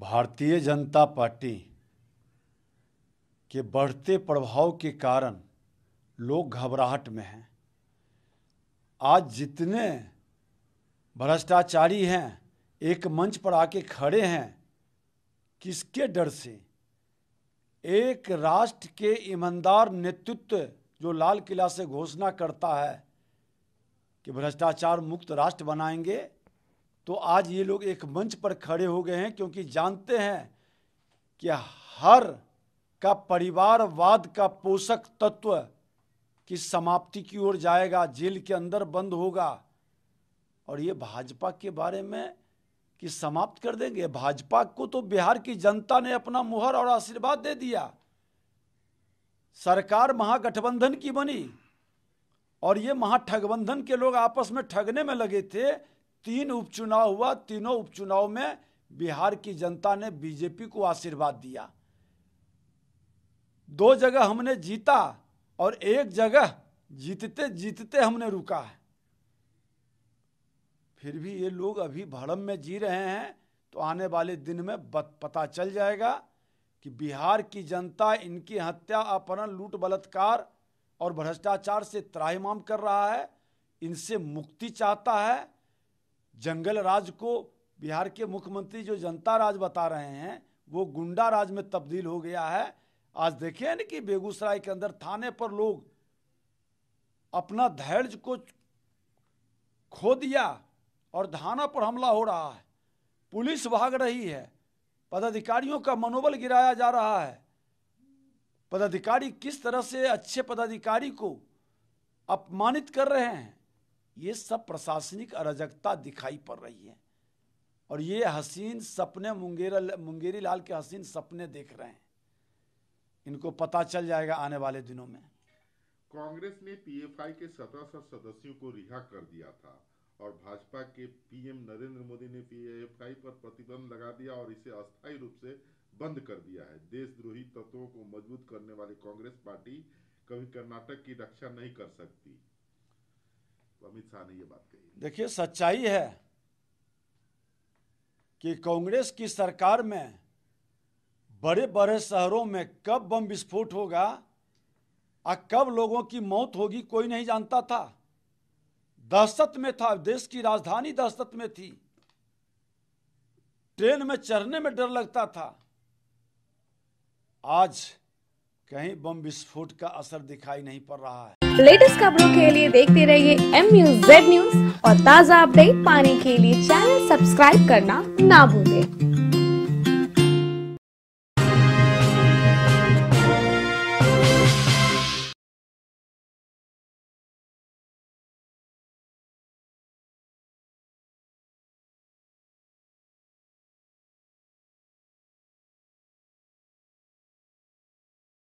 भारतीय जनता पार्टी के बढ़ते प्रभाव के कारण लोग घबराहट में हैं आज जितने भ्रष्टाचारी हैं एक मंच पर आके खड़े हैं किसके डर से एक राष्ट्र के ईमानदार नेतृत्व जो लाल किला से घोषणा करता है कि भ्रष्टाचार मुक्त राष्ट्र बनाएंगे तो आज ये लोग एक मंच पर खड़े हो गए हैं क्योंकि जानते हैं कि हर का परिवारवाद का पोषक तत्व की समाप्ति की ओर जाएगा जेल के अंदर बंद होगा और ये भाजपा के बारे में कि समाप्त कर देंगे भाजपा को तो बिहार की जनता ने अपना मुहर और आशीर्वाद दे दिया सरकार महागठबंधन की बनी और ये महाठगबंधन के लोग आपस में ठगने में लगे थे तीन उपचुनाव हुआ तीनों उपचुनाव में बिहार की जनता ने बीजेपी को आशीर्वाद दिया दो जगह हमने जीता और एक जगह जीतते जीतते हमने रुका है फिर भी ये लोग अभी भड़म में जी रहे हैं तो आने वाले दिन में पता चल जाएगा कि बिहार की जनता इनकी हत्या अपहरण लूट बलात्कार और भ्रष्टाचार से त्राहिमाम कर रहा है इनसे मुक्ति चाहता है जंगल राज को बिहार के मुख्यमंत्री जो जनता राज बता रहे हैं वो गुंडा राज में तब्दील हो गया है आज देखिए ना कि बेगूसराय के अंदर थाने पर लोग अपना धैर्य को खो दिया और धाना पर हमला हो रहा है पुलिस भाग रही है पदाधिकारियों का मनोबल गिराया जा रहा है पदाधिकारी किस तरह से अच्छे पदाधिकारी को अपमानित कर रहे हैं ये सब प्रशासनिक अराजकता दिखाई पड़ रही है और ये हसीन सपने मुंगेरा मुंगेरी लाल के हसीन सपने देख रहे हैं इनको पता चल जाएगा आने वाले दिनों में कांग्रेस ने पीएफआई के सत्रह सौ सदस्यों को रिहा कर दिया था और भाजपा के पीएम नरेंद्र मोदी ने पीएफआई पर प्रतिबंध लगा दिया और इसे अस्थायी रूप से बंद कर दिया है देशद्रोही तत्वों को मजबूत करने वाली कांग्रेस पार्टी कभी कर्नाटक की रक्षा नहीं कर सकती अमित शाह ने ये बात कही देखिए सच्चाई है कि कांग्रेस की सरकार में बड़े बड़े शहरों में कब बम विस्फोट होगा और कब लोगों की मौत होगी कोई नहीं जानता था दहशत में था देश की राजधानी दहशत में थी ट्रेन में चढ़ने में डर लगता था आज कहीं बम विस्फोट का असर दिखाई नहीं पड़ रहा है लेटेस्ट खबरों के लिए देखते रहिए एम न्यूज जेड न्यूज और ताज़ा अपडेट पाने के लिए चैनल सब्सक्राइब करना ना भूलें।